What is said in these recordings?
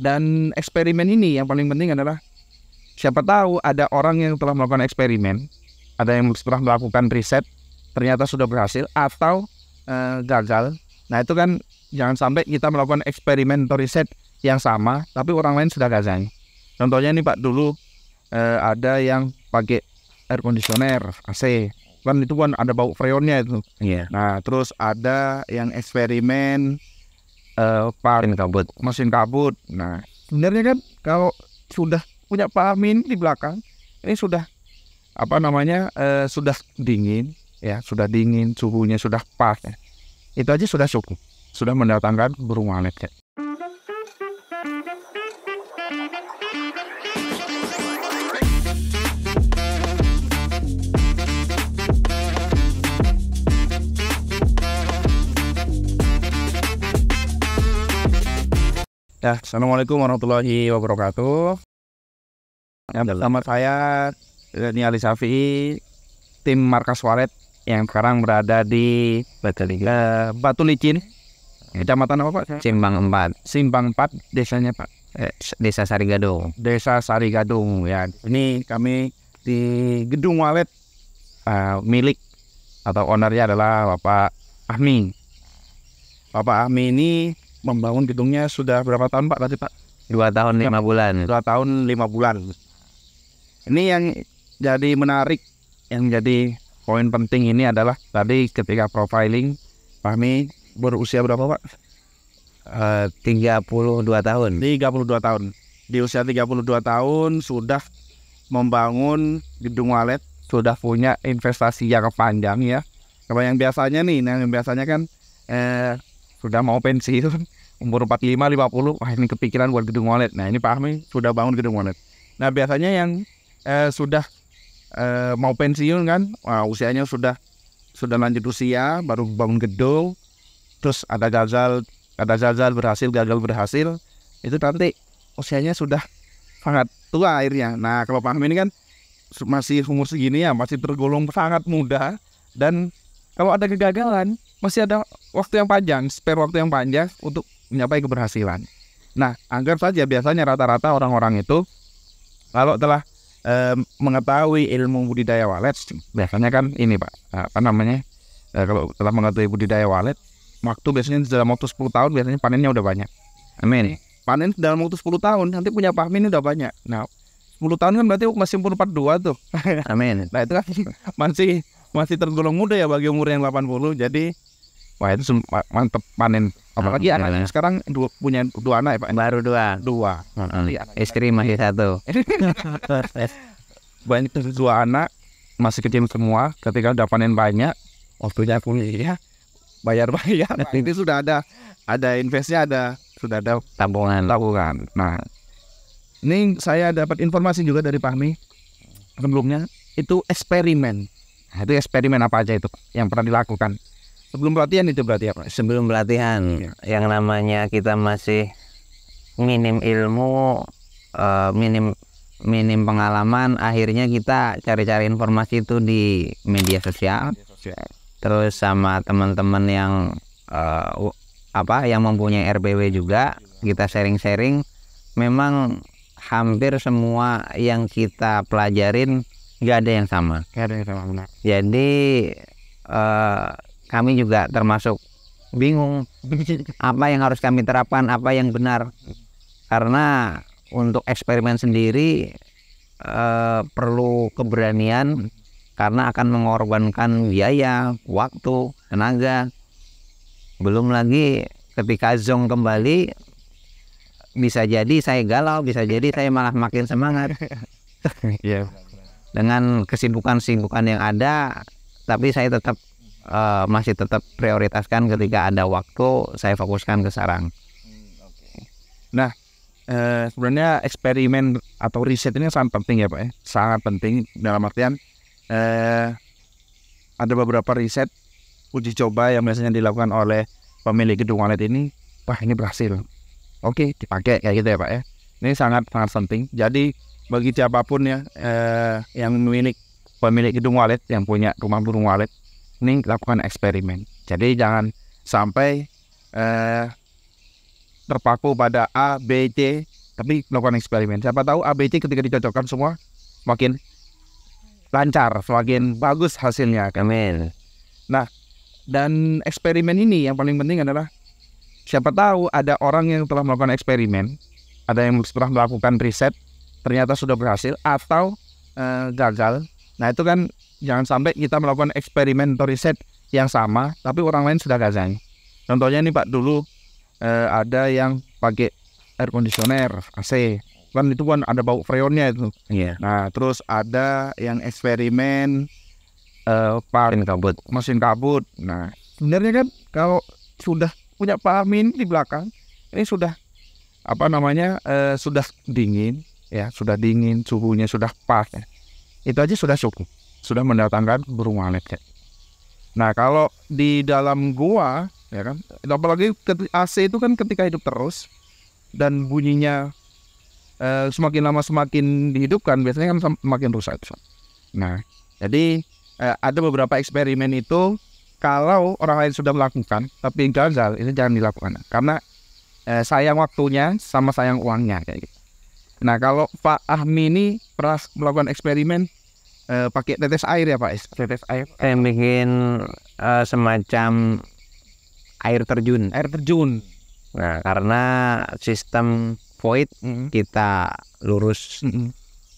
Dan eksperimen ini yang paling penting adalah siapa tahu ada orang yang telah melakukan eksperimen, ada yang telah melakukan riset, ternyata sudah berhasil atau uh, gagal. Nah itu kan jangan sampai kita melakukan eksperimen atau riset yang sama, tapi orang lain sudah gagal. Contohnya ini Pak dulu uh, ada yang pakai air conditioner AC kan itu kan ada bau freonnya itu. Yeah. Nah terus ada yang eksperimen uh, eh, paling kabut mesin kabut nah sebenarnya kan kalau sudah punya pamin di belakang ini sudah apa namanya uh, sudah dingin ya sudah dingin suhunya sudah pas ya. itu aja sudah cukup sudah mendatangkan burung walet ya. Ya, Assalamualaikum warahmatullahi wabarakatuh. Yang pertama saya Dani Ali Safi, tim markas waret yang sekarang berada di Batu Liga, eh, Batu Licin, ya. Kecamatan apa Pak? Simpang 4. Simpang 4 desanya Pak. Eh, Desa Gadung. Desa Sari Gadung ya. Ini kami di gedung walet uh, milik atau ownernya adalah Bapak Ahmi. Bapak Ahmi ini membangun gedungnya sudah berapa tahun Pak tadi Pak? Dua tahun lima bulan. Dua tahun lima bulan. Ini yang jadi menarik, yang jadi poin penting ini adalah tadi ketika profiling, Fahmi berusia berapa Pak? Eh, tiga puluh dua tahun. Tiga puluh dua tahun. Di usia 32 tahun sudah membangun gedung walet, sudah punya investasi jangka panjang ya. Kalau yang biasanya nih, nah, yang biasanya kan eh, sudah mau pensiun umur 45 50 wah ini kepikiran buat gedung walet nah ini Pak sudah bangun gedung walet nah biasanya yang eh, sudah eh, mau pensiun kan wah, usianya sudah sudah lanjut usia baru bangun gedung terus ada gagal ada gagal berhasil gagal berhasil itu nanti usianya sudah sangat tua akhirnya nah kalau Pak ini kan masih umur segini ya masih tergolong sangat muda dan kalau ada kegagalan masih ada waktu yang panjang, spare waktu yang panjang untuk mencapai keberhasilan. Nah, anggap saja biasanya rata-rata orang-orang itu kalau telah e, mengetahui ilmu budidaya walet, biasanya kan ini Pak, apa namanya? E, kalau telah mengetahui budidaya walet, waktu biasanya dalam waktu 10 tahun biasanya panennya udah banyak. Amin. Panen dalam waktu 10 tahun nanti punya pahmi ini udah banyak. Nah, 10 tahun kan berarti masih umur 42 tuh. Amin. Nah, itu kan masih masih tergolong muda ya bagi umur yang 80. Jadi Wah itu mantep panen. Apalagi oh, anaknya sekarang dua, punya dua anak ya Pak? Baru dua. Dua. Hmm. Istri masih satu. banyak dua anak masih kecil semua. Ketika udah panen banyak, waktunya pun ya bayar bayar. Ini sudah ada ada investnya ada sudah ada tabungan. Tabungan. Nah ini saya dapat informasi juga dari Pak Mi sebelumnya itu eksperimen. Nah, itu eksperimen apa aja itu yang pernah dilakukan? Sebelum pelatihan itu berarti apa? Sebelum pelatihan, ya. yang namanya kita masih minim ilmu, uh, minim minim pengalaman, akhirnya kita cari-cari informasi itu di media sosial. Media sosial. Terus sama teman-teman yang uh, apa yang mempunyai RBW juga, kita sharing-sharing. Memang hampir semua yang kita pelajarin nggak ada yang sama. Gak ada yang sama benar. Jadi uh, kami juga termasuk bingung apa yang harus kami terapkan, apa yang benar. Karena untuk eksperimen sendiri eh, perlu keberanian karena akan mengorbankan biaya, waktu, tenaga. Belum lagi ketika zong kembali bisa jadi saya galau, bisa jadi saya malah makin semangat. Iya. Dengan kesibukan-kesibukan yang ada, tapi saya tetap uh, masih tetap prioritaskan ketika ada waktu saya fokuskan ke sarang. Hmm, nah, eh, sebenarnya eksperimen atau riset ini sangat penting ya pak ya, sangat penting dalam artian eh, ada beberapa riset uji coba yang biasanya dilakukan oleh pemilik gedung walet ini, wah ini berhasil, oke dipakai kayak gitu ya pak ya. Ini sangat sangat penting. Jadi bagi siapapun ya eh, yang memiliki pemilik gedung walet yang punya rumah burung walet ini lakukan eksperimen. Jadi jangan sampai eh, terpaku pada A, B, C, tapi lakukan eksperimen. Siapa tahu A, B, C ketika dicocokkan semua makin lancar, semakin bagus hasilnya. Amin. Nah, dan eksperimen ini yang paling penting adalah siapa tahu ada orang yang telah melakukan eksperimen, ada yang telah melakukan riset, ternyata sudah berhasil atau eh, gagal Nah itu kan jangan sampai kita melakukan eksperimen atau riset yang sama, tapi orang lain sudah gagal. Contohnya ini Pak dulu eh, ada yang pakai air conditioner AC kan itu kan ada bau freonnya itu. Yeah. Nah terus ada yang eksperimen eh, mesin kabut. Mesin kabut. Nah sebenarnya kan kalau sudah punya pahamin di belakang ini sudah apa namanya eh, sudah dingin ya sudah dingin suhunya sudah pas. Ya itu aja sudah cukup sudah mendatangkan burung walet nah kalau di dalam gua ya kan apalagi AC itu kan ketika hidup terus dan bunyinya eh, semakin lama semakin dihidupkan biasanya kan semakin rusak itu. nah jadi eh, ada beberapa eksperimen itu kalau orang lain sudah melakukan tapi gagal itu jangan dilakukan karena eh, sayang waktunya sama sayang uangnya kayak gitu Nah kalau Pak Ahmi ini pernah melakukan eksperimen uh, pakai tetes air ya Pak? Tetes air? Saya bikin uh, semacam air terjun. Air terjun. Nah karena sistem void mm-hmm. kita lurus mm-hmm.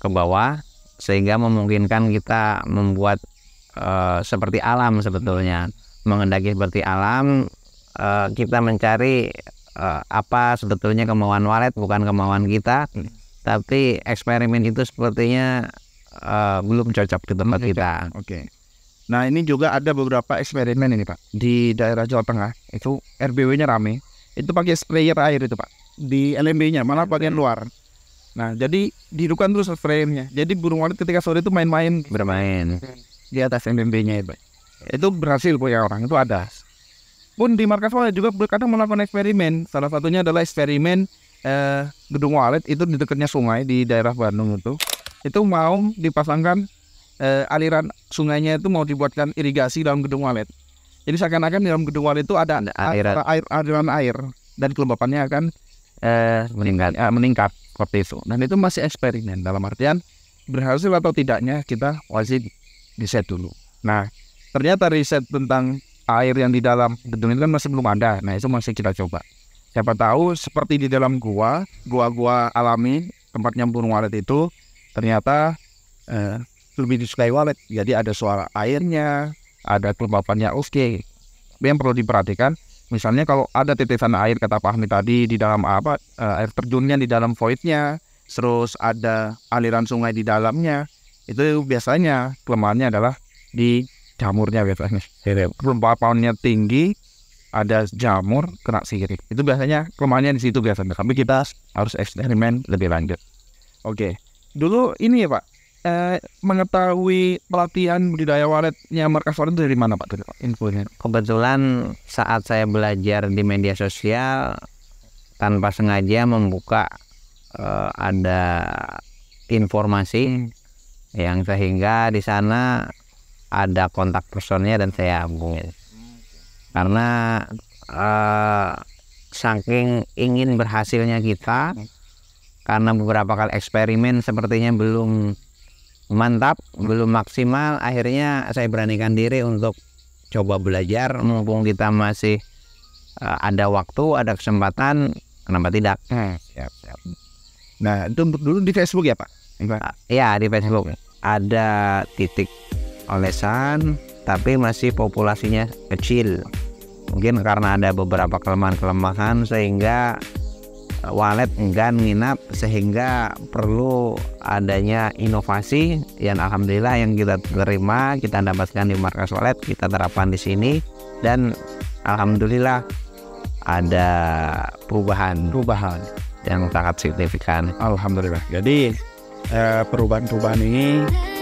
ke bawah sehingga memungkinkan kita membuat uh, seperti alam sebetulnya mm-hmm. mengendaki seperti alam uh, kita mencari uh, apa sebetulnya kemauan walet bukan kemauan kita. Mm-hmm tapi eksperimen itu sepertinya uh, belum cocok di tempat okay. kita. Oke. Okay. Nah ini juga ada beberapa eksperimen ini pak di daerah Jawa Tengah itu RBW-nya rame itu pakai sprayer air itu pak di LMB-nya malah bagian luar. Nah jadi dihidupkan terus frame-nya. Jadi burung walet ketika sore itu main-main. Bermain di atas LMB-nya itu. Pak. Itu berhasil punya orang itu ada. Pun di markas walet juga kadang melakukan eksperimen. Salah satunya adalah eksperimen eh, gedung walet itu di dekatnya sungai di daerah Bandung itu itu mau dipasangkan eh, aliran sungainya itu mau dibuatkan irigasi dalam gedung walet jadi seakan-akan dalam gedung walet itu ada, ada aliran air aliran air dan kelembapannya akan eh, meningkat eh, meningkat seperti itu dan itu masih eksperimen dalam artian berhasil atau tidaknya kita wajib riset dulu nah ternyata riset tentang air yang di dalam gedung itu kan masih belum ada nah itu masih kita coba siapa tahu seperti di dalam gua gua-gua alami tempatnya burung walet itu ternyata eh, lebih disukai walet jadi ada suara airnya ada kelembapannya oke okay. yang perlu diperhatikan misalnya kalau ada titisan air kata Pak Ahmad tadi di dalam apa eh, air terjunnya di dalam voidnya terus ada aliran sungai di dalamnya itu biasanya kelemahannya adalah di jamurnya biasanya kelembapannya tinggi ada jamur kena sirik. Itu biasanya kelemahannya di situ biasanya. Tapi kita harus eksperimen lebih lanjut. Oke, dulu ini ya Pak, eh, mengetahui pelatihan budidaya waletnya markas itu dari mana Pak? Infonya. Kebetulan saat saya belajar di media sosial tanpa sengaja membuka eh, ada informasi hmm. yang sehingga di sana ada kontak personnya dan saya hubungi karena uh, saking ingin berhasilnya kita karena beberapa kali eksperimen sepertinya belum mantap belum maksimal akhirnya saya beranikan diri untuk coba belajar mumpung kita masih uh, ada waktu ada kesempatan kenapa tidak hmm. siap, siap. nah itu dulu di Facebook ya pak uh, ya di Facebook ada titik olesan tapi masih populasinya kecil mungkin karena ada beberapa kelemahan-kelemahan sehingga eh, walet enggan nginap sehingga perlu adanya inovasi yang alhamdulillah yang kita terima kita dapatkan di markas walet kita terapkan di sini dan alhamdulillah ada perubahan perubahan yang sangat signifikan alhamdulillah jadi eh, perubahan-perubahan ini